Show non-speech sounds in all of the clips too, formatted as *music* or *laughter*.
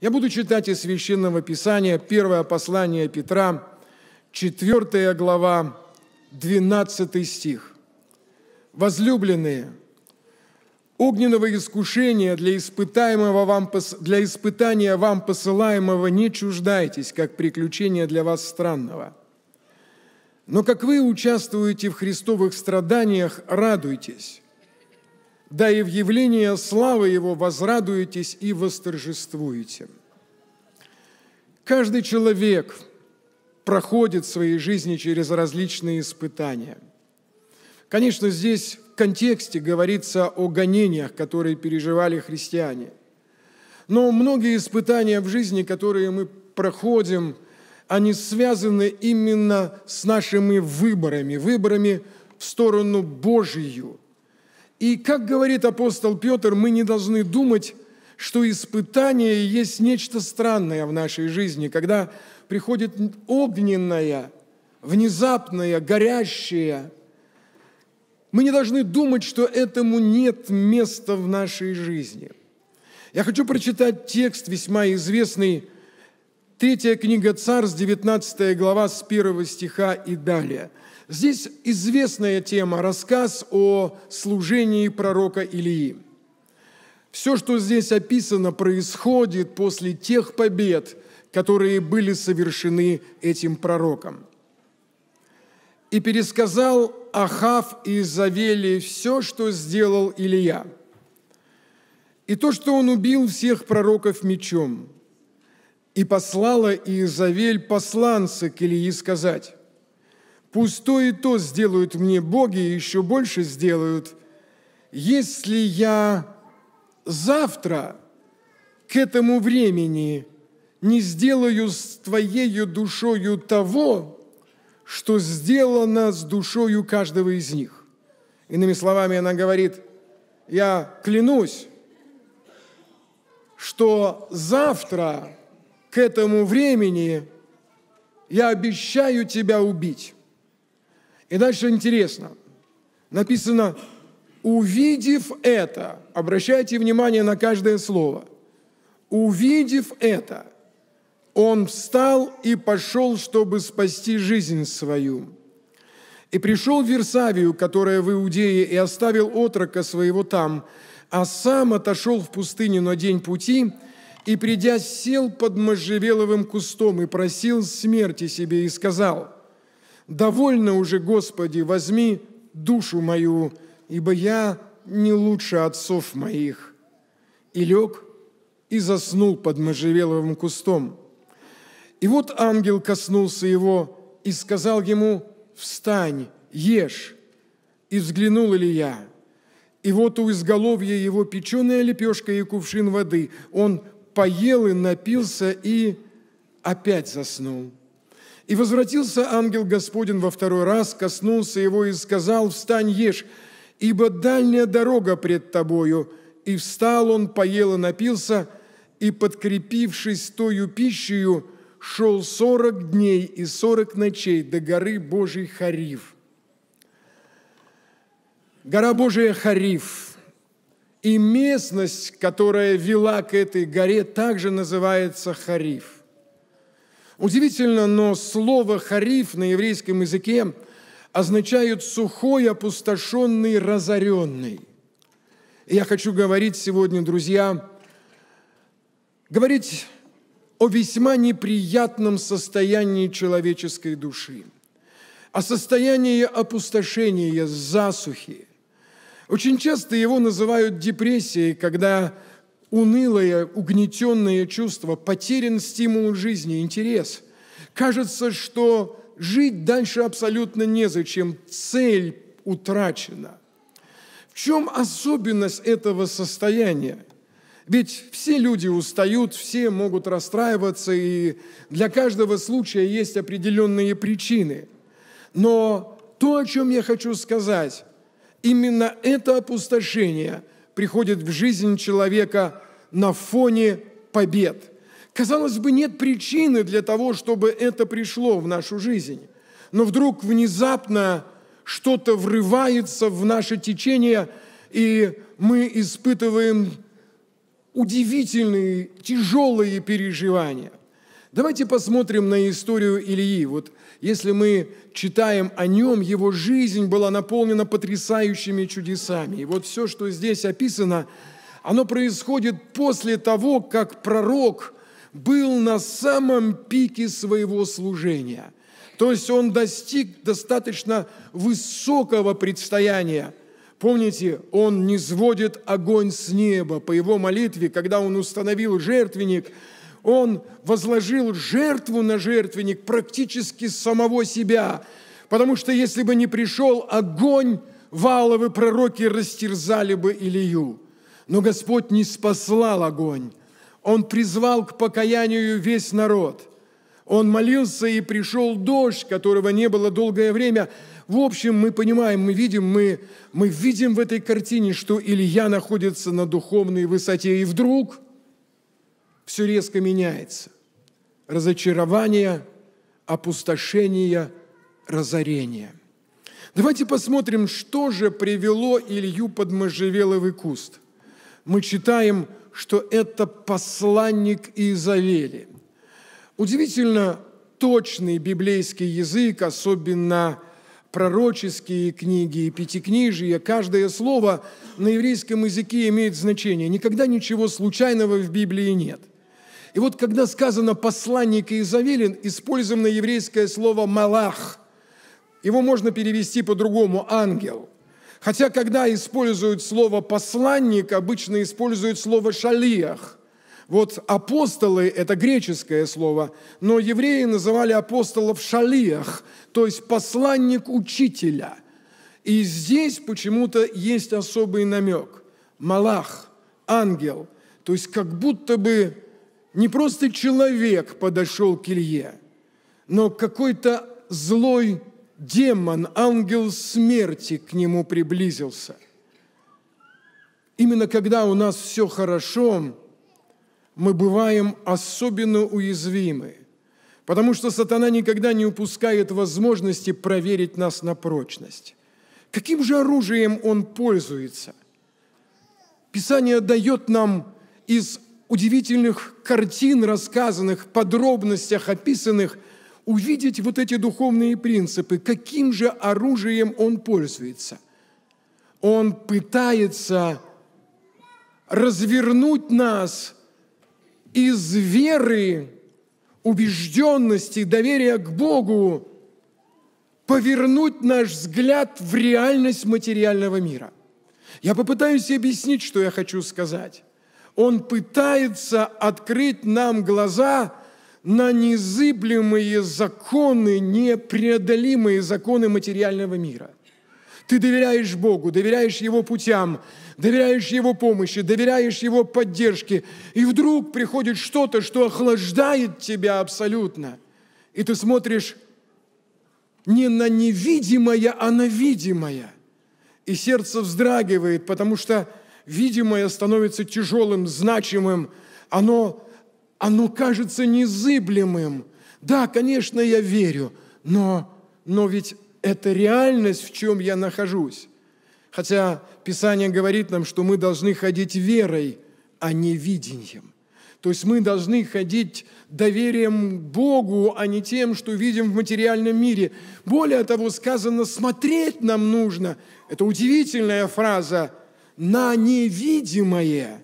Я буду читать из Священного Писания первое послание Петра, 4 глава, 12 стих. «Возлюбленные, огненного искушения для, испытаемого вам, для испытания вам посылаемого не чуждайтесь, как приключение для вас странного. Но как вы участвуете в христовых страданиях, радуйтесь, да и в явление славы Его возрадуетесь и восторжествуете. Каждый человек проходит в своей жизни через различные испытания. Конечно, здесь в контексте говорится о гонениях, которые переживали христиане. Но многие испытания в жизни, которые мы проходим, они связаны именно с нашими выборами, выборами в сторону Божию – и, как говорит апостол Петр, мы не должны думать, что испытание есть нечто странное в нашей жизни, когда приходит огненное, внезапное, горящее. Мы не должны думать, что этому нет места в нашей жизни. Я хочу прочитать текст, весьма известный Третья книга Царств, 19 глава с 1 стиха и далее. Здесь известная тема – рассказ о служении пророка Илии. Все, что здесь описано, происходит после тех побед, которые были совершены этим пророком. «И пересказал Ахав и Завели все, что сделал Илия, и то, что он убил всех пророков мечом, и послала Иезавель посланца к Илии сказать, «Пусть то и то сделают мне боги, и еще больше сделают, если я завтра к этому времени не сделаю с твоею душою того, что сделано с душою каждого из них». Иными словами, она говорит, «Я клянусь, что завтра к этому времени я обещаю тебя убить. И дальше интересно. Написано, увидев это, обращайте внимание на каждое слово, увидев это, он встал и пошел, чтобы спасти жизнь свою. И пришел в Версавию, которая в Иудее, и оставил отрока своего там, а сам отошел в пустыню на день пути – и, придя, сел под можжевеловым кустом и просил смерти себе и сказал, «Довольно уже, Господи, возьми душу мою, ибо я не лучше отцов моих». И лег, и заснул под можжевеловым кустом. И вот ангел коснулся его и сказал ему, «Встань, ешь!» И взглянул ли я? и вот у изголовья его печеная лепешка и кувшин воды. Он поел и напился и опять заснул. И возвратился ангел Господень во второй раз, коснулся его и сказал, «Встань, ешь, ибо дальняя дорога пред тобою». И встал он, поел и напился, и, подкрепившись тою пищею, шел сорок дней и сорок ночей до горы Божьей Хариф. Гора Божия Хариф – и местность, которая вела к этой горе, также называется Хариф. Удивительно, но слово «хариф» на еврейском языке означает «сухой, опустошенный, разоренный». я хочу говорить сегодня, друзья, говорить о весьма неприятном состоянии человеческой души, о состоянии опустошения, засухи, очень часто его называют депрессией, когда унылое, угнетенное чувство, потерян стимул жизни, интерес. Кажется, что жить дальше абсолютно незачем, цель утрачена. В чем особенность этого состояния? Ведь все люди устают, все могут расстраиваться, и для каждого случая есть определенные причины. Но то, о чем я хочу сказать, Именно это опустошение приходит в жизнь человека на фоне побед. Казалось бы, нет причины для того, чтобы это пришло в нашу жизнь. Но вдруг внезапно что-то врывается в наше течение, и мы испытываем удивительные, тяжелые переживания. Давайте посмотрим на историю Ильи. Вот если мы читаем о нем, его жизнь была наполнена потрясающими чудесами. И вот все, что здесь описано, оно происходит после того, как пророк был на самом пике своего служения. То есть он достиг достаточно высокого предстояния. Помните, он не сводит огонь с неба. По его молитве, когда он установил жертвенник – он возложил жертву на жертвенник практически самого себя, потому что если бы не пришел огонь, валовы пророки растерзали бы Илью. Но Господь не спаслал огонь. Он призвал к покаянию весь народ. Он молился, и пришел дождь, которого не было долгое время. В общем, мы понимаем, мы видим, мы, мы видим в этой картине, что Илья находится на духовной высоте. И вдруг – все резко меняется. Разочарование, опустошение, разорение. Давайте посмотрим, что же привело Илью под можжевеловый куст. Мы читаем, что это посланник Иезавели. Удивительно точный библейский язык, особенно пророческие книги и пятикнижие, каждое слово на еврейском языке имеет значение. Никогда ничего случайного в Библии нет – и вот когда сказано «посланник Иезавелин», использовано еврейское слово «малах». Его можно перевести по-другому «ангел». Хотя, когда используют слово «посланник», обычно используют слово «шалиях». Вот апостолы – это греческое слово, но евреи называли апостолов шалиях, то есть посланник учителя. И здесь почему-то есть особый намек – малах, ангел, то есть как будто бы не просто человек подошел к Илье, но какой-то злой демон, ангел смерти к нему приблизился. Именно когда у нас все хорошо, мы бываем особенно уязвимы, потому что сатана никогда не упускает возможности проверить нас на прочность. Каким же оружием он пользуется? Писание дает нам из удивительных картин, рассказанных, подробностях описанных, увидеть вот эти духовные принципы, каким же оружием он пользуется. Он пытается развернуть нас из веры, убежденности, доверия к Богу, повернуть наш взгляд в реальность материального мира. Я попытаюсь объяснить, что я хочу сказать. Он пытается открыть нам глаза на незыблемые законы, непреодолимые законы материального мира. Ты доверяешь Богу, доверяешь Его путям, доверяешь Его помощи, доверяешь Его поддержке, и вдруг приходит что-то, что охлаждает тебя абсолютно. И ты смотришь не на невидимое, а на видимое. И сердце вздрагивает, потому что видимое становится тяжелым, значимым, оно, оно кажется незыблемым. Да, конечно, я верю, но, но ведь это реальность, в чем я нахожусь. Хотя Писание говорит нам, что мы должны ходить верой, а не видением. То есть мы должны ходить доверием Богу, а не тем, что видим в материальном мире. Более того, сказано, смотреть нам нужно. Это удивительная фраза на невидимое,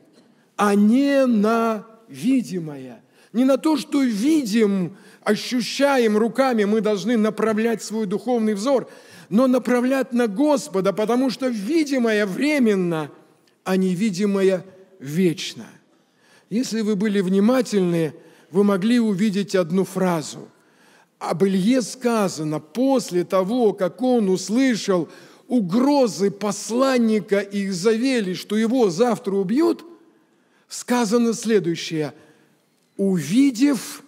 а не на видимое. Не на то, что видим, ощущаем руками, мы должны направлять свой духовный взор, но направлять на Господа, потому что видимое временно, а невидимое вечно. Если вы были внимательны, вы могли увидеть одну фразу. Об Илье сказано, после того, как он услышал угрозы посланника Изавели, что его завтра убьют, сказано следующее. «Увидев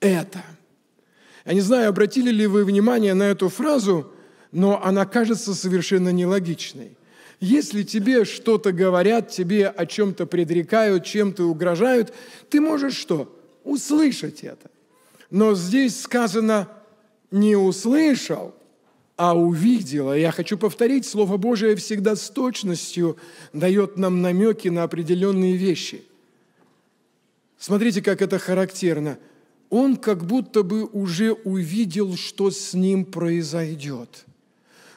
это». Я не знаю, обратили ли вы внимание на эту фразу, но она кажется совершенно нелогичной. Если тебе что-то говорят, тебе о чем-то предрекают, чем-то угрожают, ты можешь что? Услышать это. Но здесь сказано «не услышал», а увидела. Я хочу повторить, Слово Божие всегда с точностью дает нам намеки на определенные вещи. Смотрите, как это характерно. Он как будто бы уже увидел, что с ним произойдет.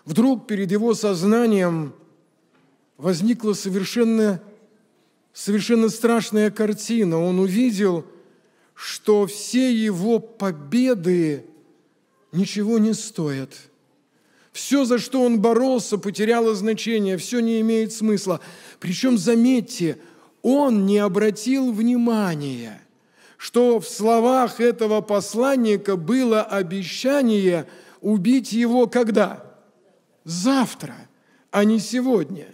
Вдруг перед его сознанием возникла совершенно, совершенно страшная картина. Он увидел, что все его победы ничего не стоят – все, за что он боролся, потеряло значение, все не имеет смысла. Причем, заметьте, он не обратил внимания, что в словах этого посланника было обещание убить его когда? Завтра, а не сегодня.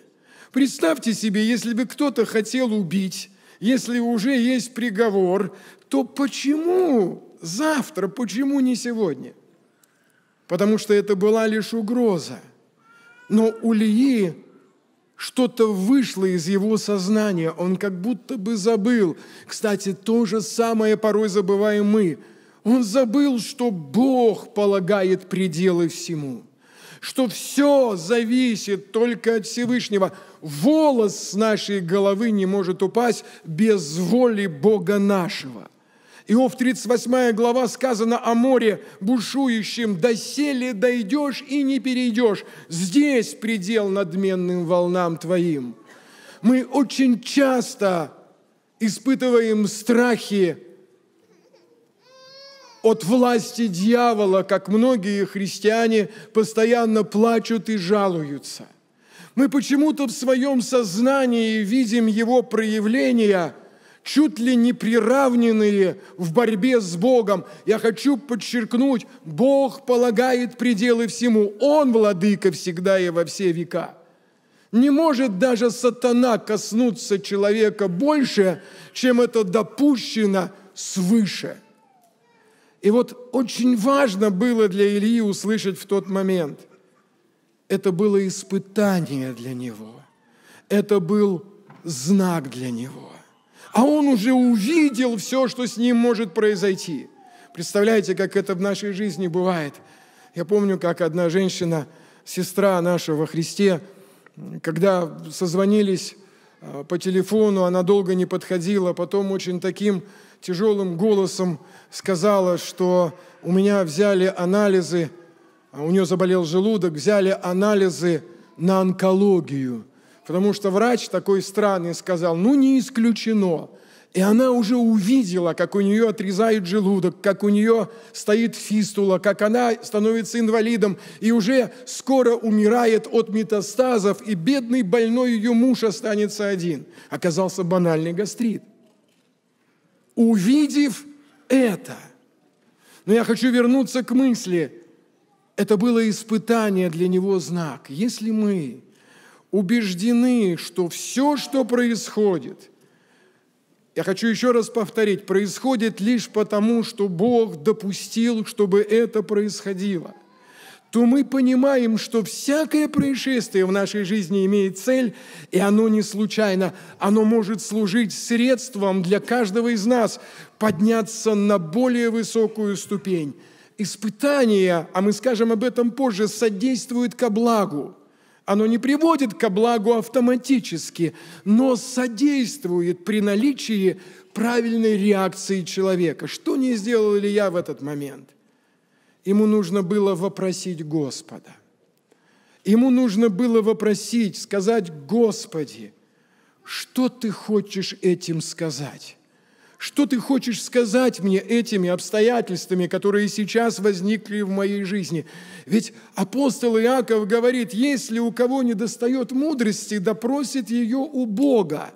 Представьте себе, если бы кто-то хотел убить, если уже есть приговор, то почему завтра, почему не сегодня? потому что это была лишь угроза. Но у Лии что-то вышло из его сознания, он как будто бы забыл. Кстати, то же самое порой забываем мы. Он забыл, что Бог полагает пределы всему, что все зависит только от Всевышнего. Волос с нашей головы не может упасть без воли Бога нашего. Иов 38 глава сказано о море бушующем, доселе дойдешь и не перейдешь, здесь предел надменным волнам твоим. Мы очень часто испытываем страхи от власти дьявола, как многие христиане постоянно плачут и жалуются. Мы почему-то в своем сознании видим его проявления – чуть ли не приравненные в борьбе с Богом. Я хочу подчеркнуть, Бог полагает пределы всему. Он владыка всегда и во все века. Не может даже сатана коснуться человека больше, чем это допущено свыше. И вот очень важно было для Ильи услышать в тот момент. Это было испытание для него. Это был знак для него – а он уже увидел все, что с ним может произойти. Представляете, как это в нашей жизни бывает. Я помню, как одна женщина, сестра наша во Христе, когда созвонились а, по телефону, она долго не подходила, потом очень таким тяжелым голосом сказала, что у меня взяли анализы, а у нее заболел желудок, взяли анализы на онкологию потому что врач такой странный сказал, ну не исключено. И она уже увидела, как у нее отрезают желудок, как у нее стоит фистула, как она становится инвалидом и уже скоро умирает от метастазов, и бедный больной ее муж останется один. Оказался банальный гастрит. Увидев это, но я хочу вернуться к мысли, это было испытание для него знак. Если мы убеждены, что все, что происходит, я хочу еще раз повторить, происходит лишь потому, что Бог допустил, чтобы это происходило, то мы понимаем, что всякое происшествие в нашей жизни имеет цель, и оно не случайно, оно может служить средством для каждого из нас подняться на более высокую ступень. Испытания, а мы скажем об этом позже, содействуют ко благу – оно не приводит ко благу автоматически, но содействует при наличии правильной реакции человека. Что не сделал ли я в этот момент? Ему нужно было вопросить Господа. Ему нужно было вопросить, сказать, Господи, что ты хочешь этим сказать? Что ты хочешь сказать мне этими обстоятельствами, которые сейчас возникли в моей жизни? Ведь апостол Иаков говорит, если у кого не достает мудрости, допросит да ее у Бога.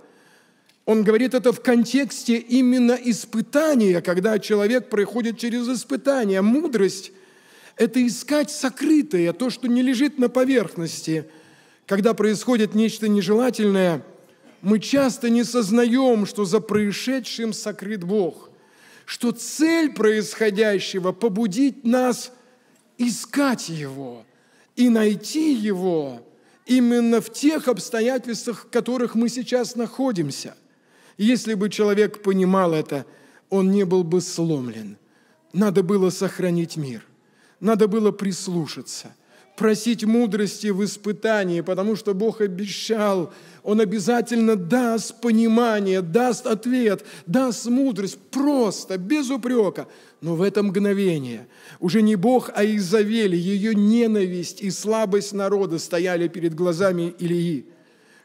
Он говорит это в контексте именно испытания, когда человек проходит через испытание. Мудрость – это искать сокрытое, то, что не лежит на поверхности. Когда происходит нечто нежелательное – мы часто не сознаем, что за происшедшим сокрыт Бог, что цель происходящего – побудить нас искать Его и найти Его именно в тех обстоятельствах, в которых мы сейчас находимся. Если бы человек понимал это, он не был бы сломлен. Надо было сохранить мир, надо было прислушаться – просить мудрости в испытании, потому что Бог обещал, Он обязательно даст понимание, даст ответ, даст мудрость, просто, без упрека. Но в это мгновение уже не Бог, а Изавели ее ненависть и слабость народа стояли перед глазами Илии.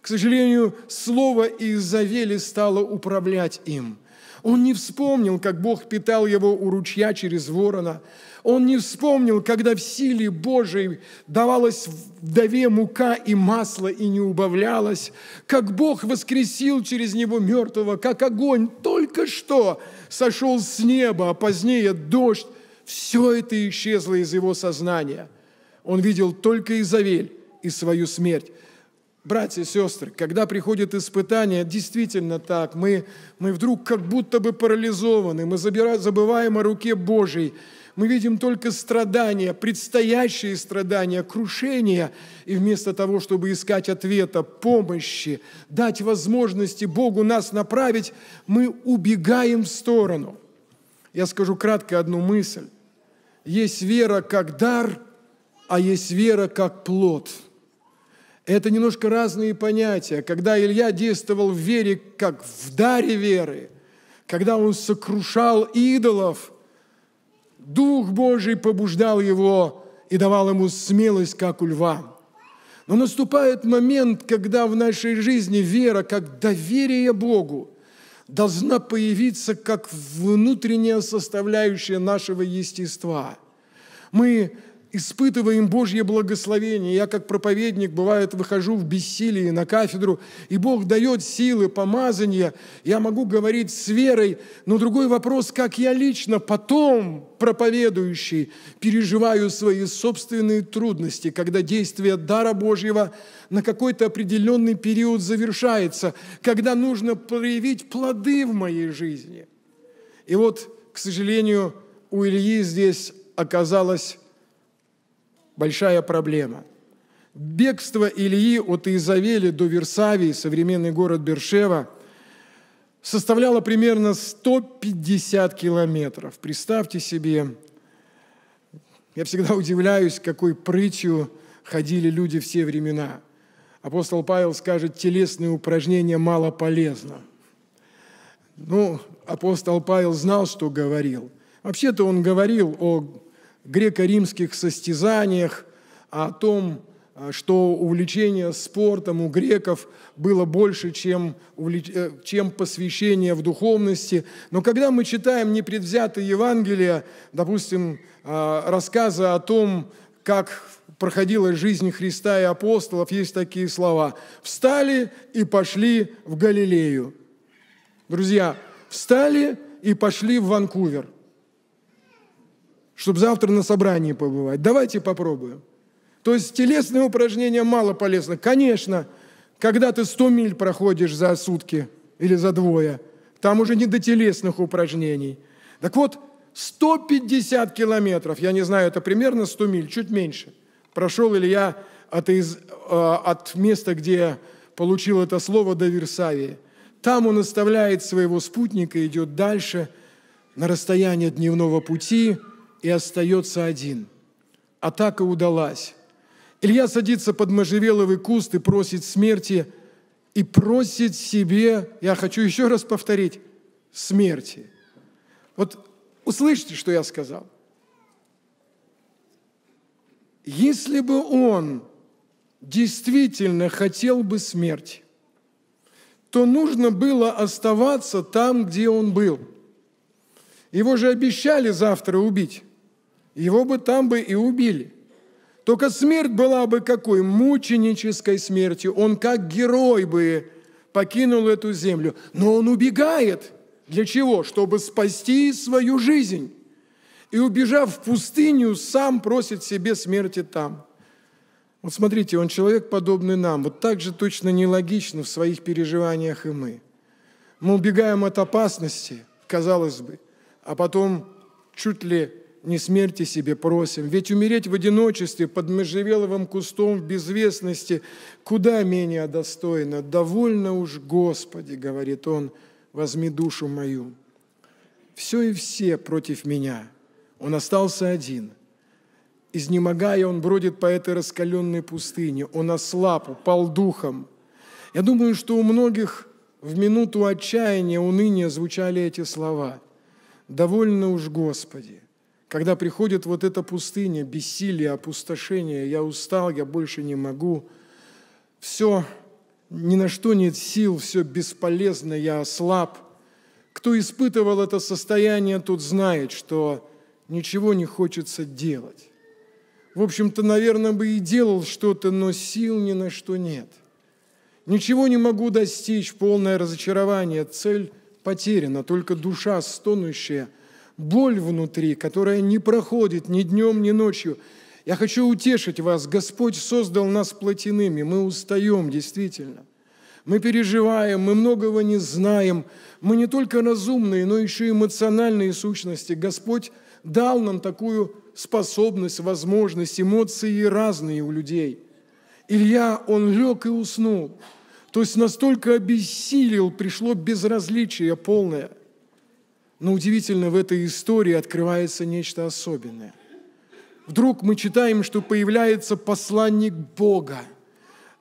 К сожалению, слово Изавели стало управлять им – он не вспомнил, как Бог питал его у ручья через ворона, он не вспомнил, когда в силе Божией давалась вдове мука и масло и не убавлялось, как Бог воскресил через него мертвого, как огонь только что сошел с неба, а позднее дождь. Все это исчезло из его сознания. Он видел только Изавель и свою смерть. Братья и сестры, когда приходит испытание, действительно так, мы, мы вдруг как будто бы парализованы, мы забираем, забываем о руке Божьей, мы видим только страдания, предстоящие страдания, крушения. И вместо того, чтобы искать ответа, помощи, дать возможности Богу нас направить, мы убегаем в сторону. Я скажу кратко одну мысль. Есть вера как дар, а есть вера как плод – это немножко разные понятия. Когда Илья действовал в вере, как в даре веры, когда он сокрушал идолов, Дух Божий побуждал его и давал ему смелость, как у льва. Но наступает момент, когда в нашей жизни вера, как доверие Богу, должна появиться как внутренняя составляющая нашего естества. Мы испытываем Божье благословение. Я как проповедник, бывает, выхожу в бессилии на кафедру, и Бог дает силы, помазания. Я могу говорить с верой, но другой вопрос, как я лично потом, проповедующий, переживаю свои собственные трудности, когда действие дара Божьего на какой-то определенный период завершается, когда нужно проявить плоды в моей жизни. И вот, к сожалению, у Ильи здесь оказалось Большая проблема. Бегство Ильи от Изавели до Версавии, современный город Бершева, составляло примерно 150 километров. Представьте себе, я всегда *laughs* удивляюсь, какой прытью ходили люди все времена. Апостол Павел скажет, телесные упражнения мало полезно. Ну, апостол Павел знал, что говорил. Вообще-то он говорил о греко-римских состязаниях, о том, э, что увлечение спортом у греков было больше, чем, увлеч... Э, чем посвящение в духовности. Но когда мы читаем непредвзятые Евангелия, допустим, э, рассказы о том, как проходила жизнь Христа и апостолов, есть такие слова. «Встали и пошли в Галилею». Друзья, встали и пошли в Ванкувер – чтобы завтра на собрании побывать. Давайте попробуем. То есть телесные упражнения мало полезны. Конечно, когда ты 100 миль проходишь за сутки или за двое, там уже не до телесных упражнений. Так вот, 150 километров, я не знаю, это примерно 100 миль, чуть меньше, прошел Илья от, из, э, от места, где получил это слово, до Версавии. Там он оставляет своего спутника, идет дальше на расстояние дневного пути – и остается один. Атака удалась. Илья садится под можжевеловый куст и просит смерти, и просит себе, я хочу еще раз повторить, смерти. Вот услышьте, что я сказал. Если бы он действительно хотел бы смерти, то нужно было оставаться там, где он был. Его же обещали завтра убить. Его бы там бы и убили. Только смерть была бы какой? Мученической смертью. Он как герой бы покинул эту землю. Но он убегает. Для чего? Чтобы спасти свою жизнь. И убежав в пустыню, сам просит себе смерти там. Вот смотрите, он человек, подобный нам. Вот так же точно нелогично в своих переживаниях и мы. Мы убегаем от опасности, казалось бы, а потом чуть ли не смерти себе просим, ведь умереть в одиночестве под можжевеловым кустом в безвестности куда менее достойно. Довольно уж, Господи, говорит он, возьми душу мою. Все и все против меня. Он остался один. Изнемогая, он бродит по этой раскаленной пустыне. Он ослаб, упал духом. Я думаю, что у многих в минуту отчаяния, уныния звучали эти слова. «Довольно уж, Господи, когда приходит вот эта пустыня, бессилие, опустошение, я устал, я больше не могу, все, ни на что нет сил, все бесполезно, я слаб. Кто испытывал это состояние, тот знает, что ничего не хочется делать. В общем-то, наверное, бы и делал что-то, но сил ни на что нет. Ничего не могу достичь, полное разочарование, цель потеряна, только душа стонущая – боль внутри, которая не проходит ни днем, ни ночью. Я хочу утешить вас. Господь создал нас плотяными. Мы устаем, действительно. Мы переживаем, мы многого не знаем. Мы не только разумные, но еще эмоциональные сущности. Господь дал нам такую способность, возможность. Эмоции разные у людей. Илья, он лег и уснул. То есть настолько обессилил, пришло безразличие полное – но удивительно, в этой истории открывается нечто особенное. Вдруг мы читаем, что появляется посланник Бога.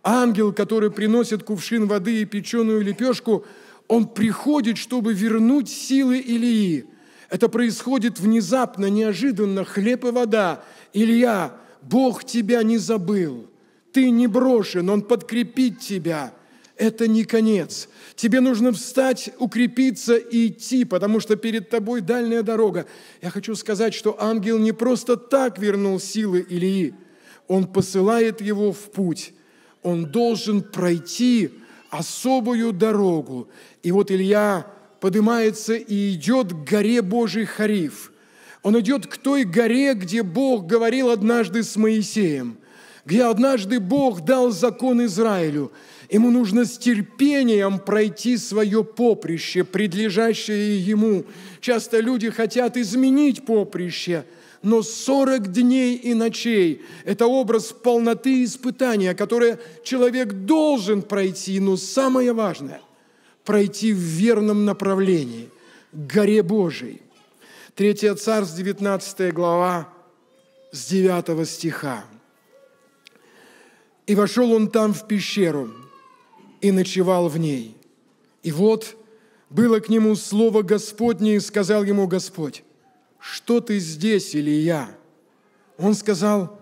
Ангел, который приносит кувшин воды и печеную лепешку, он приходит, чтобы вернуть силы Илии. Это происходит внезапно, неожиданно, хлеб и вода. Илья, Бог тебя не забыл, ты не брошен, Он подкрепит тебя – это не конец. Тебе нужно встать, укрепиться и идти, потому что перед тобой дальняя дорога. Я хочу сказать, что ангел не просто так вернул силы Илии. Он посылает его в путь. Он должен пройти особую дорогу. И вот Илья поднимается и идет к горе Божий Хариф. Он идет к той горе, где Бог говорил однажды с Моисеем, где однажды Бог дал закон Израилю – Ему нужно с терпением пройти свое поприще, предлежащее ему. Часто люди хотят изменить поприще, но 40 дней и ночей – это образ полноты испытания, которое человек должен пройти, но самое важное – пройти в верном направлении, к горе Божией. Третья Царств, 19 глава, с 9 стиха. «И вошел он там в пещеру, и ночевал в ней. И вот было к нему слово Господне, и сказал ему Господь, «Что ты здесь, Илья?» Он сказал,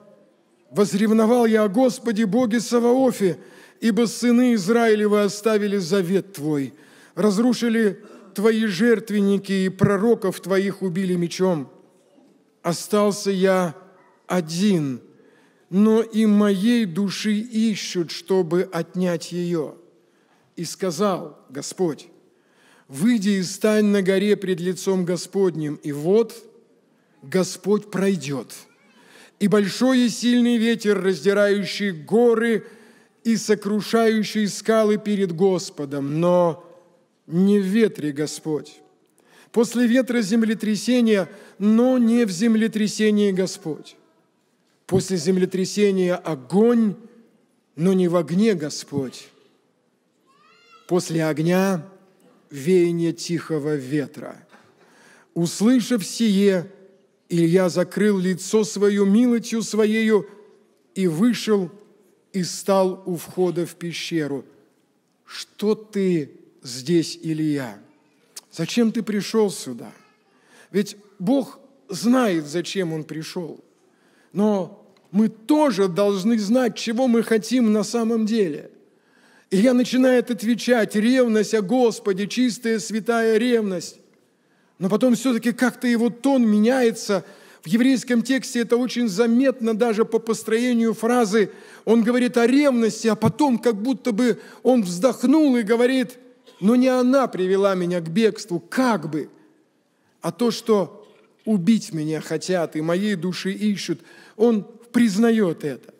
«Возревновал я о Господе Боге Саваофе, ибо сыны Израилевы оставили завет Твой, разрушили Твои жертвенники и пророков Твоих убили мечом. Остался я один, но и моей души ищут, чтобы отнять ее». И сказал Господь, выйди и стань на горе пред лицом Господним, и вот Господь пройдет. И большой и сильный ветер, раздирающий горы и сокрушающий скалы перед Господом, но не в ветре Господь. После ветра землетрясения, но не в землетрясении Господь. После землетрясения огонь, но не в огне Господь. После огня веяние тихого ветра. Услышав сие, Илья закрыл лицо свою милостью своею и вышел и стал у входа в пещеру. Что ты здесь, Илья? Зачем ты пришел сюда? Ведь Бог знает, зачем Он пришел. Но мы тоже должны знать, чего мы хотим на самом деле – Илья начинает отвечать, ревность о Господе, чистая святая ревность. Но потом все-таки как-то его тон меняется. В еврейском тексте это очень заметно даже по построению фразы. Он говорит о ревности, а потом как будто бы он вздохнул и говорит, но не она привела меня к бегству, как бы, а то, что убить меня хотят и моей души ищут. Он признает это.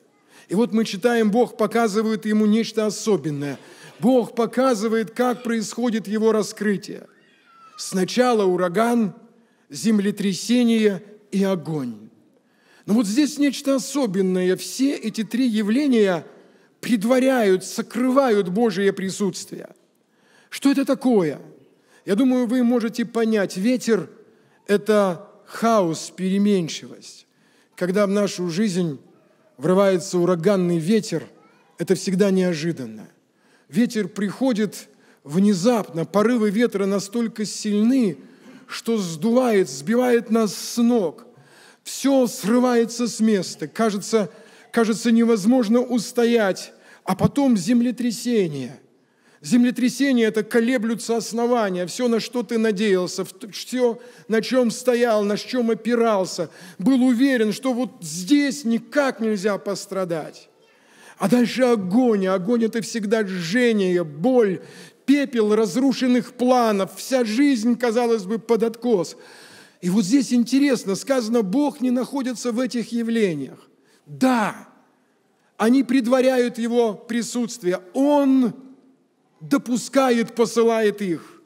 И вот мы читаем, Бог показывает ему нечто особенное. Бог показывает, как происходит его раскрытие. Сначала ураган, землетрясение и огонь. Но вот здесь нечто особенное. Все эти три явления предваряют, сокрывают Божие присутствие. Что это такое? Я думаю, вы можете понять. Ветер – это хаос, переменчивость. Когда в нашу жизнь врывается ураганный ветер, это всегда неожиданно. Ветер приходит внезапно, порывы ветра настолько сильны, что сдувает, сбивает нас с ног. Все срывается с места, кажется, кажется невозможно устоять, а потом землетрясение – Землетрясение – это колеблются основания, все, на что ты надеялся, все, на чем стоял, на чем опирался, был уверен, что вот здесь никак нельзя пострадать. А дальше огонь, огонь – это всегда жжение, боль, пепел разрушенных планов, вся жизнь, казалось бы, под откос. И вот здесь интересно, сказано, Бог не находится в этих явлениях. Да, они предваряют Его присутствие. Он допускает, посылает их.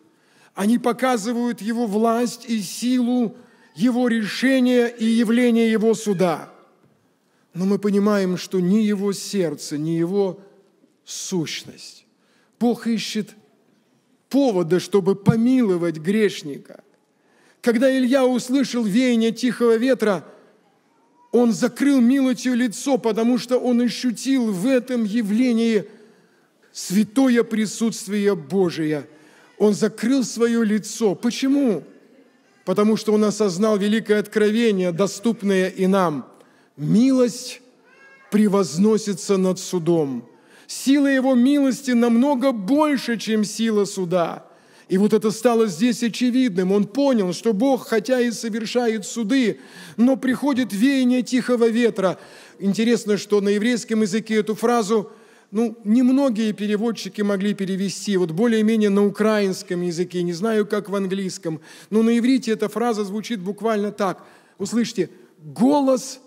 Они показывают Его власть и силу Его решения и явление Его суда. Но мы понимаем, что ни Его сердце, ни Его сущность. Бог ищет повода, чтобы помиловать грешника. Когда Илья услышал веяние тихого ветра, он закрыл милостью лицо, потому что он ощутил в этом явлении – святое присутствие Божие. Он закрыл свое лицо. Почему? Потому что он осознал великое откровение, доступное и нам. Милость превозносится над судом. Сила его милости намного больше, чем сила суда. И вот это стало здесь очевидным. Он понял, что Бог, хотя и совершает суды, но приходит веяние тихого ветра. Интересно, что на еврейском языке эту фразу – ну, немногие переводчики могли перевести, вот более-менее на украинском языке, не знаю, как в английском, но на иврите эта фраза звучит буквально так. Услышьте, «голос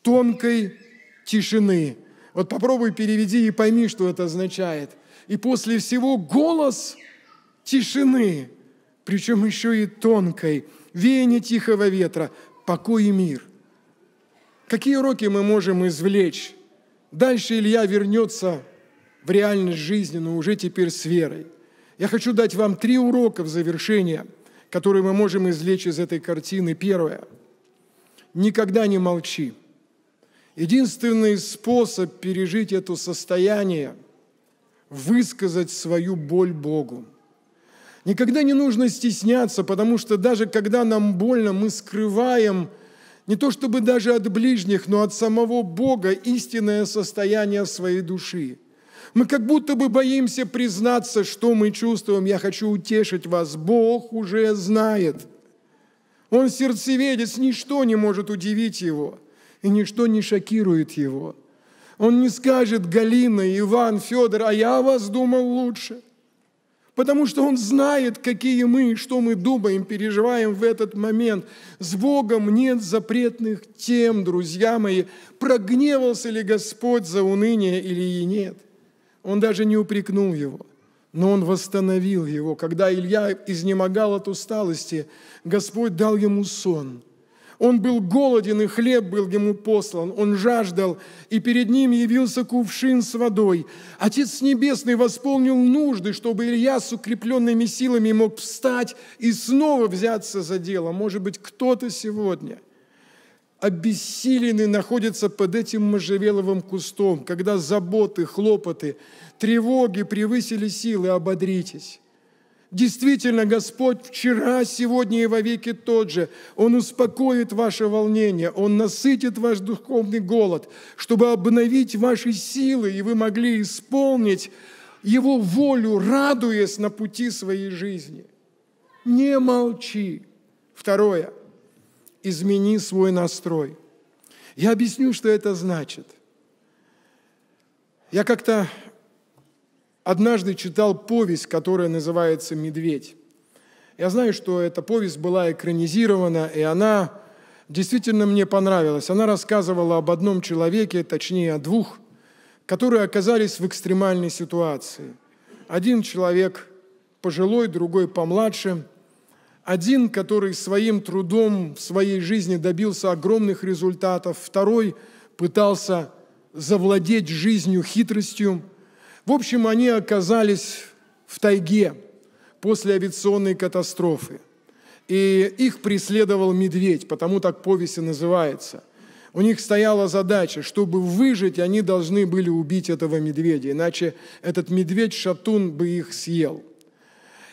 тонкой тишины». Вот попробуй переведи и пойми, что это означает. И после всего голос тишины, причем еще и тонкой, веяние тихого ветра, покой и мир. Какие уроки мы можем извлечь? Дальше Илья вернется в реальность жизни, но уже теперь с верой. Я хочу дать вам три урока в завершение, которые мы можем извлечь из этой картины. Первое. Никогда не молчи. Единственный способ пережить это состояние – высказать свою боль Богу. Никогда не нужно стесняться, потому что даже когда нам больно, мы скрываем не то чтобы даже от ближних, но от самого Бога истинное состояние своей души – мы как будто бы боимся признаться, что мы чувствуем. Я хочу утешить вас. Бог уже знает. Он сердцеведец, ничто не может удивить его, и ничто не шокирует его. Он не скажет Галина, Иван, Федор, а я вас думал лучше. Потому что он знает, какие мы, что мы думаем, переживаем в этот момент. С Богом нет запретных тем, друзья мои. Прогневался ли Господь за уныние или и нет – он даже не упрекнул его, но он восстановил его. Когда Илья изнемогал от усталости, Господь дал ему сон. Он был голоден, и хлеб был ему послан. Он жаждал, и перед ним явился кувшин с водой. Отец Небесный восполнил нужды, чтобы Илья с укрепленными силами мог встать и снова взяться за дело. Может быть, кто-то сегодня – обессилены находятся под этим можжевеловым кустом, когда заботы, хлопоты, тревоги превысили силы, ободритесь. Действительно, Господь вчера, сегодня и вовеки тот же. Он успокоит ваше волнение, Он насытит ваш духовный голод, чтобы обновить ваши силы, и вы могли исполнить Его волю, радуясь на пути своей жизни. Не молчи. Второе – измени свой настрой. Я объясню, что это значит. Я как-то однажды читал повесть, которая называется «Медведь». Я знаю, что эта повесть была экранизирована, и она действительно мне понравилась. Она рассказывала об одном человеке, точнее о двух, которые оказались в экстремальной ситуации. Один человек пожилой, другой помладше – один, который своим трудом в своей жизни добился огромных результатов, второй пытался завладеть жизнью хитростью. В общем, они оказались в тайге после авиационной катастрофы. И их преследовал медведь, потому так повесть и называется. У них стояла задача, чтобы выжить, они должны были убить этого медведя, иначе этот медведь-шатун бы их съел –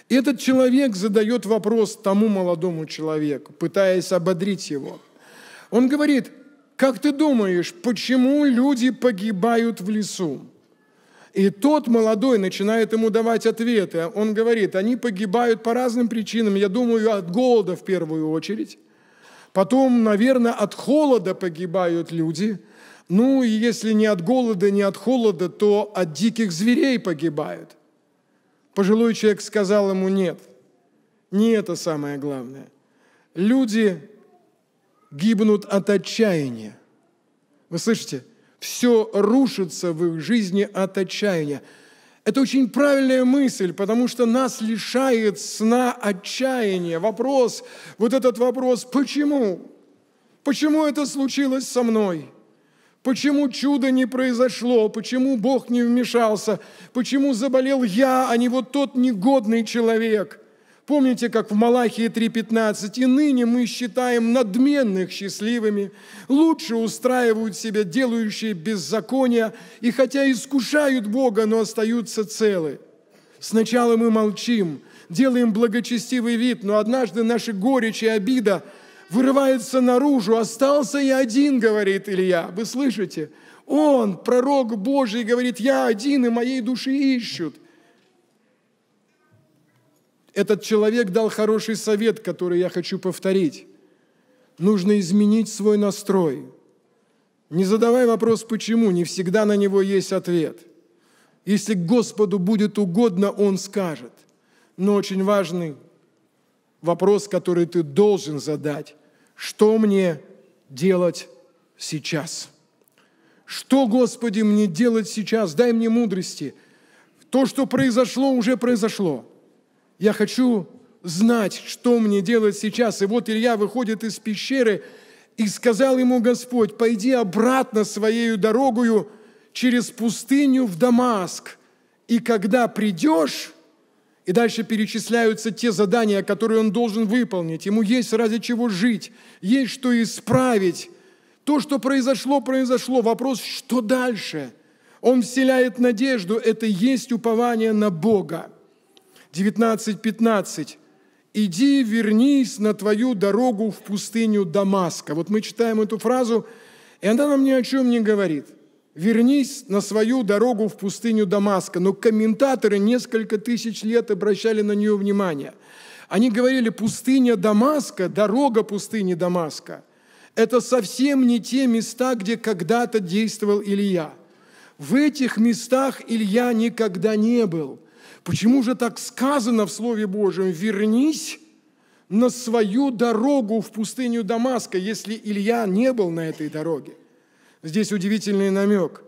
и этот человек задает вопрос тому молодому человеку, пытаясь ободрить его. Он говорит, как ты думаешь, почему люди погибают в лесу? И тот молодой начинает ему давать ответы. Он говорит, они погибают по разным причинам. Я думаю, от голода в первую очередь. Потом, наверное, от холода погибают люди. Ну, и если не от голода, не от холода, то от диких зверей погибают. Пожилой человек сказал ему «нет». Не это самое главное. Люди гибнут от отчаяния. Вы слышите? Все рушится в их жизни от отчаяния. Это очень правильная мысль, потому что нас лишает сна отчаяния. Вопрос, вот этот вопрос, почему? Почему это случилось со мной? Почему чудо не произошло? Почему Бог не вмешался? Почему заболел я, а не вот тот негодный человек? Помните, как в Малахии 3.15, «И ныне мы считаем надменных счастливыми, лучше устраивают себя делающие беззакония, и хотя искушают Бога, но остаются целы». Сначала мы молчим, делаем благочестивый вид, но однажды наши горечь и обида – вырывается наружу. «Остался я один», — говорит Илья. Вы слышите? Он, пророк Божий, говорит, «Я один, и моей души ищут». Этот человек дал хороший совет, который я хочу повторить. Нужно изменить свой настрой. Не задавай вопрос «почему», не всегда на него есть ответ. Если Господу будет угодно, Он скажет. Но очень важный вопрос, который ты должен задать. Что мне делать сейчас? Что, Господи, мне делать сейчас? Дай мне мудрости. То, что произошло, уже произошло. Я хочу знать, что мне делать сейчас. И вот Илья выходит из пещеры, и сказал ему Господь, пойди обратно своею дорогою через пустыню в Дамаск, и когда придешь, и дальше перечисляются те задания, которые он должен выполнить. Ему есть ради чего жить, есть что исправить. То, что произошло, произошло. Вопрос, что дальше? Он вселяет надежду. Это есть упование на Бога. 19.15. «Иди, вернись на твою дорогу в пустыню Дамаска». Вот мы читаем эту фразу, и она нам ни о чем не говорит вернись на свою дорогу в пустыню Дамаска. Но комментаторы несколько тысяч лет обращали на нее внимание. Они говорили, пустыня Дамаска, дорога пустыни Дамаска, это совсем не те места, где когда-то действовал Илья. В этих местах Илья никогда не был. Почему же так сказано в Слове Божьем? Вернись на свою дорогу в пустыню Дамаска, если Илья не был на этой дороге. Здесь удивительный намек.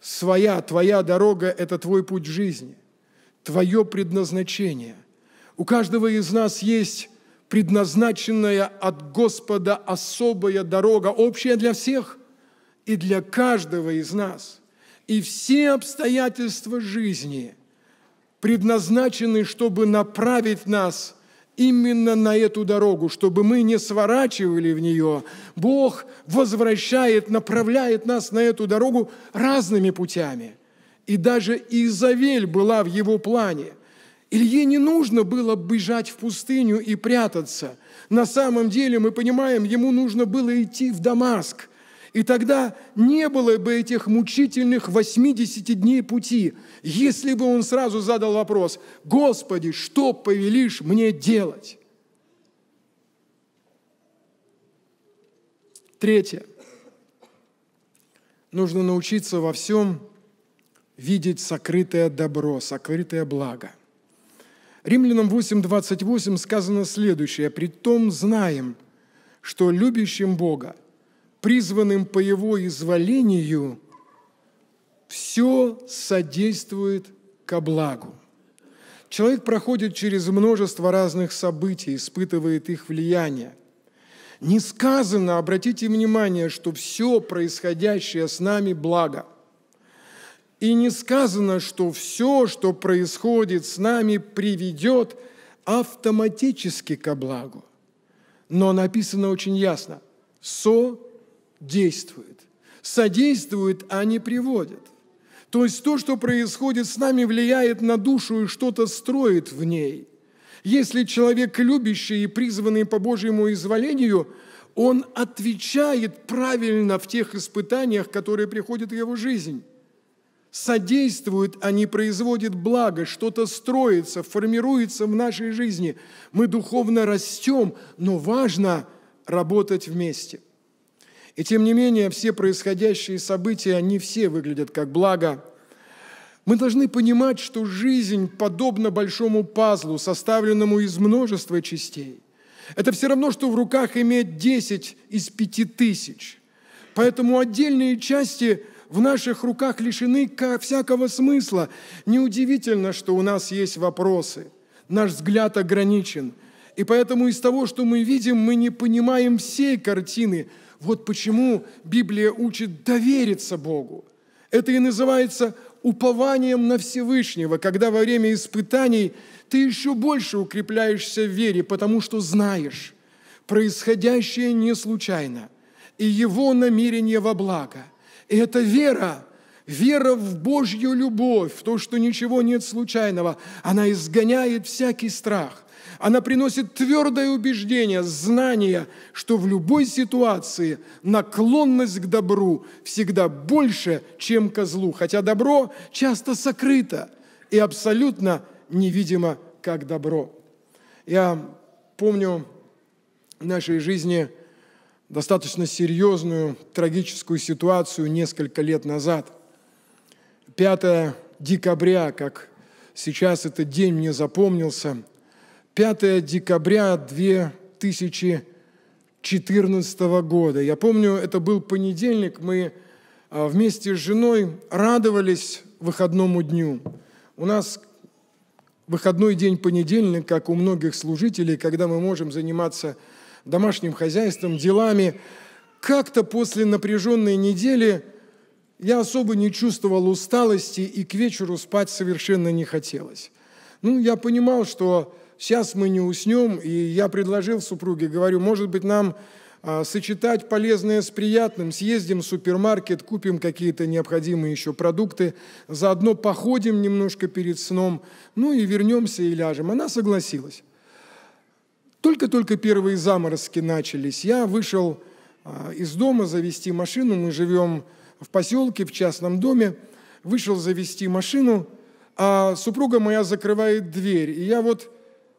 Своя, твоя дорога – это твой путь жизни, твое предназначение. У каждого из нас есть предназначенная от Господа особая дорога, общая для всех и для каждого из нас. И все обстоятельства жизни предназначены, чтобы направить нас именно на эту дорогу, чтобы мы не сворачивали в нее. Бог возвращает, направляет нас на эту дорогу разными путями. И даже Изавель была в его плане. Илье не нужно было бежать в пустыню и прятаться. На самом деле, мы понимаем, ему нужно было идти в Дамаск – и тогда не было бы этих мучительных 80 дней пути, если бы он сразу задал вопрос, «Господи, что повелишь мне делать?» Третье. Нужно научиться во всем видеть сокрытое добро, сокрытое благо. Римлянам 8.28 сказано следующее. «Притом знаем, что любящим Бога – призванным по его изволению, все содействует ко благу. Человек проходит через множество разных событий, испытывает их влияние. Не сказано, обратите внимание, что все происходящее с нами благо. И не сказано, что все, что происходит с нами, приведет автоматически ко благу. Но написано очень ясно – со действует, содействует, а не приводит. То есть то, что происходит с нами, влияет на душу и что-то строит в ней. Если человек любящий и призванный по Божьему изволению, он отвечает правильно в тех испытаниях, которые приходят в его жизнь. Содействует, а не производит благо, что-то строится, формируется в нашей жизни. Мы духовно растем, но важно работать вместе. И тем не менее, все происходящие события, они все выглядят как благо. Мы должны понимать, что жизнь подобна большому пазлу, составленному из множества частей. Это все равно, что в руках иметь 10 из 5 тысяч. Поэтому отдельные части в наших руках лишены всякого смысла. Неудивительно, что у нас есть вопросы. Наш взгляд ограничен. И поэтому из того, что мы видим, мы не понимаем всей картины – вот почему Библия учит довериться Богу. Это и называется упованием на Всевышнего, когда во время испытаний ты еще больше укрепляешься в вере, потому что знаешь, происходящее не случайно, и его намерение во благо. И эта вера, вера в Божью любовь, в то, что ничего нет случайного, она изгоняет всякий страх. Она приносит твердое убеждение, знание, что в любой ситуации наклонность к добру всегда больше, чем ко злу, хотя добро часто сокрыто и абсолютно невидимо как добро. Я помню в нашей жизни достаточно серьезную трагическую ситуацию несколько лет назад. 5 декабря, как сейчас этот день мне запомнился – 5 декабря 2014 года. Я помню, это был понедельник, мы а, вместе с женой радовались выходному дню. У нас выходной день понедельник, как у многих служителей, когда мы можем заниматься домашним хозяйством, делами. Как-то после напряженной недели я особо не чувствовал усталости и к вечеру спать совершенно не хотелось. Ну, я понимал, что сейчас мы не уснем, и я предложил супруге, говорю, может быть, нам а, сочетать полезное с приятным, съездим в супермаркет, купим какие-то необходимые еще продукты, заодно походим немножко перед сном, ну и вернемся и ляжем. Она согласилась. Только-только первые заморозки начались. Я вышел а, из дома завести машину, мы живем в поселке, в частном доме, вышел завести машину, а супруга моя закрывает дверь, и я вот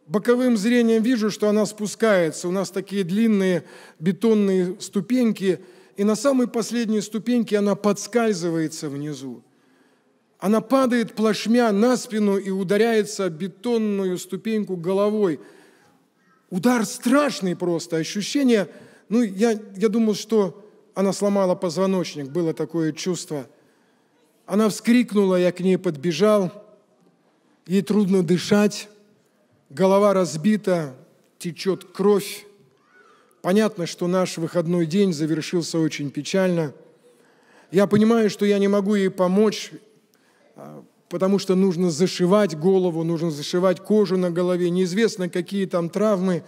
боковым зрением вижу, что она спускается. У нас такие длинные бетонные ступеньки, и на самой последней ступеньке она подскальзывается внизу. Она падает плашмя на спину и ударяется бетонную ступеньку головой. Удар страшный просто, ощущение. Ну, я, я думал, что она сломала позвоночник, было такое чувство. Она вскрикнула, я к ней подбежал. Ей трудно дышать голова разбита, течет кровь. Понятно, что наш выходной день завершился очень печально. Я понимаю, что я не могу ей помочь, а, потому что нужно зашивать голову, нужно зашивать кожу на голове, неизвестно, какие там травмы.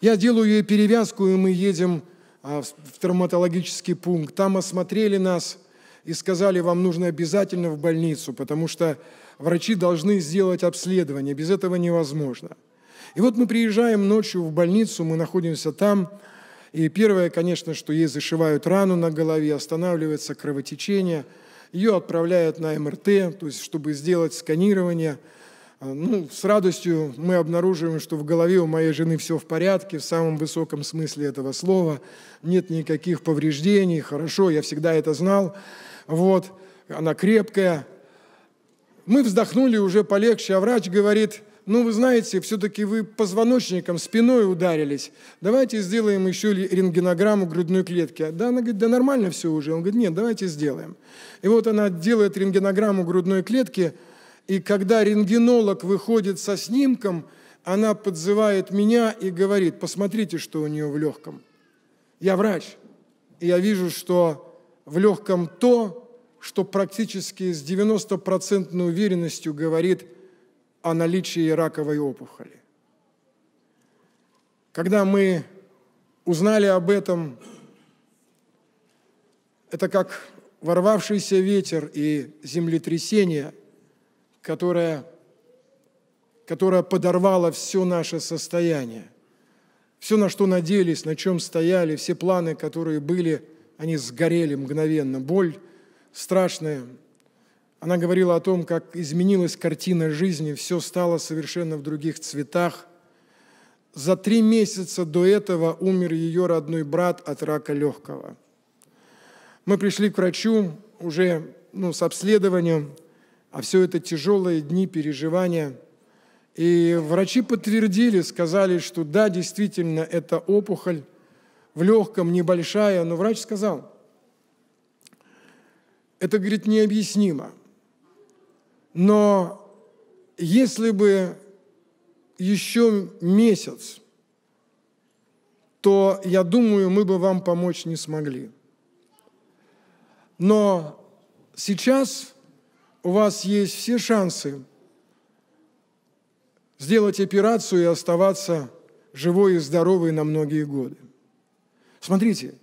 Я делаю ей перевязку, и мы едем а, в травматологический пункт. Там осмотрели нас и сказали, вам нужно обязательно в больницу, потому что врачи должны сделать обследование, без этого невозможно. И вот мы приезжаем ночью в больницу, мы находимся там, и первое, конечно, что ей зашивают рану на голове, останавливается кровотечение, ее отправляют на МРТ, то есть чтобы сделать сканирование. А, ну, с радостью мы обнаруживаем, что в голове у моей жены все в порядке, в самом высоком смысле этого слова, нет никаких повреждений, хорошо, я всегда это знал. Вот, она крепкая, мы вздохнули уже полегче, а врач говорит, ну, вы знаете, все-таки вы позвоночником, спиной ударились. Давайте сделаем еще рентгенограмму грудной клетки. Да, она говорит, да нормально все уже. Он говорит, нет, давайте сделаем. И вот она делает рентгенограмму грудной клетки, и когда рентгенолог выходит со снимком, она подзывает меня и говорит, посмотрите, что у нее в легком. Я врач, и я вижу, что в легком то, что практически с 90% уверенностью говорит о наличии раковой опухоли. Когда мы узнали об этом, это как ворвавшийся ветер и землетрясение, которое, которое подорвало все наше состояние. Все, на что надеялись, на чем стояли, все планы, которые были, они сгорели мгновенно. Боль страшное. Она говорила о том, как изменилась картина жизни, все стало совершенно в других цветах. За три месяца до этого умер ее родной брат от рака легкого. Мы пришли к врачу уже ну, с обследованием, а все это тяжелые дни переживания. И врачи подтвердили, сказали, что да, действительно, это опухоль в легком, небольшая, но врач сказал – это, говорит, необъяснимо. Но если бы еще месяц, то, я думаю, мы бы вам помочь не смогли. Но сейчас у вас есть все шансы сделать операцию и оставаться живой и здоровой на многие годы. Смотрите,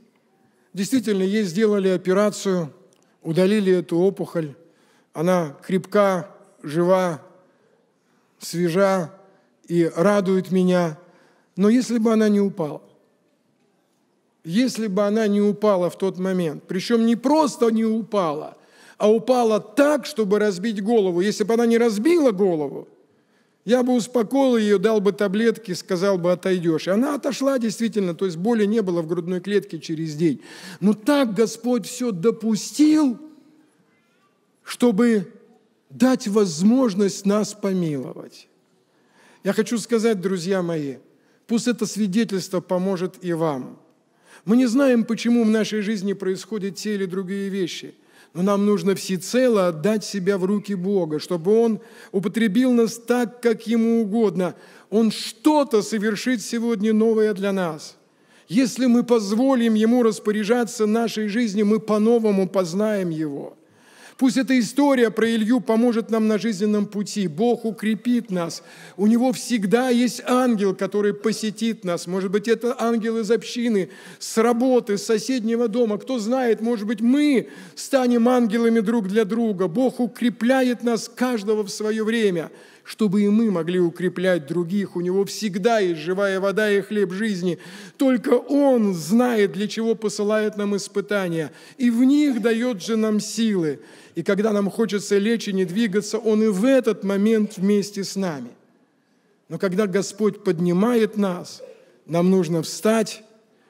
действительно, ей сделали операцию удалили эту опухоль. Она крепка, жива, свежа и радует меня. Но если бы она не упала, если бы она не упала в тот момент, причем не просто не упала, а упала так, чтобы разбить голову, если бы она не разбила голову, я бы успокоил ее, дал бы таблетки, сказал бы, отойдешь. И она отошла действительно, то есть боли не было в грудной клетке через день. Но так Господь все допустил, чтобы дать возможность нас помиловать. Я хочу сказать, друзья мои, пусть это свидетельство поможет и вам. Мы не знаем, почему в нашей жизни происходят те или другие вещи – но нам нужно всецело отдать себя в руки Бога, чтобы Он употребил нас так, как Ему угодно. Он что-то совершит сегодня новое для нас. Если мы позволим Ему распоряжаться нашей жизнью, мы по-новому познаем Его – Пусть эта история про Илью поможет нам на жизненном пути. Бог укрепит нас. У него всегда есть ангел, который посетит нас. Может быть, это ангел из общины, с работы, с соседнего дома. Кто знает, может быть, мы станем ангелами друг для друга. Бог укрепляет нас каждого в свое время чтобы и мы могли укреплять других. У него всегда есть живая вода и хлеб жизни. Только он знает, для чего посылает нам испытания, и в них дает же нам силы. И когда нам хочется лечь и не двигаться, Он и в этот момент вместе с нами. Но когда Господь поднимает нас, нам нужно встать,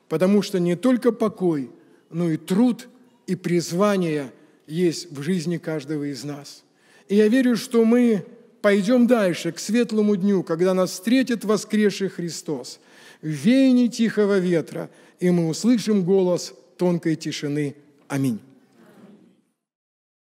потому что не только покой, но и труд и призвание есть в жизни каждого из нас. И я верю, что мы пойдем дальше, к светлому дню, когда нас встретит воскресший Христос, в веянии тихого ветра, и мы услышим голос тонкой тишины. Аминь.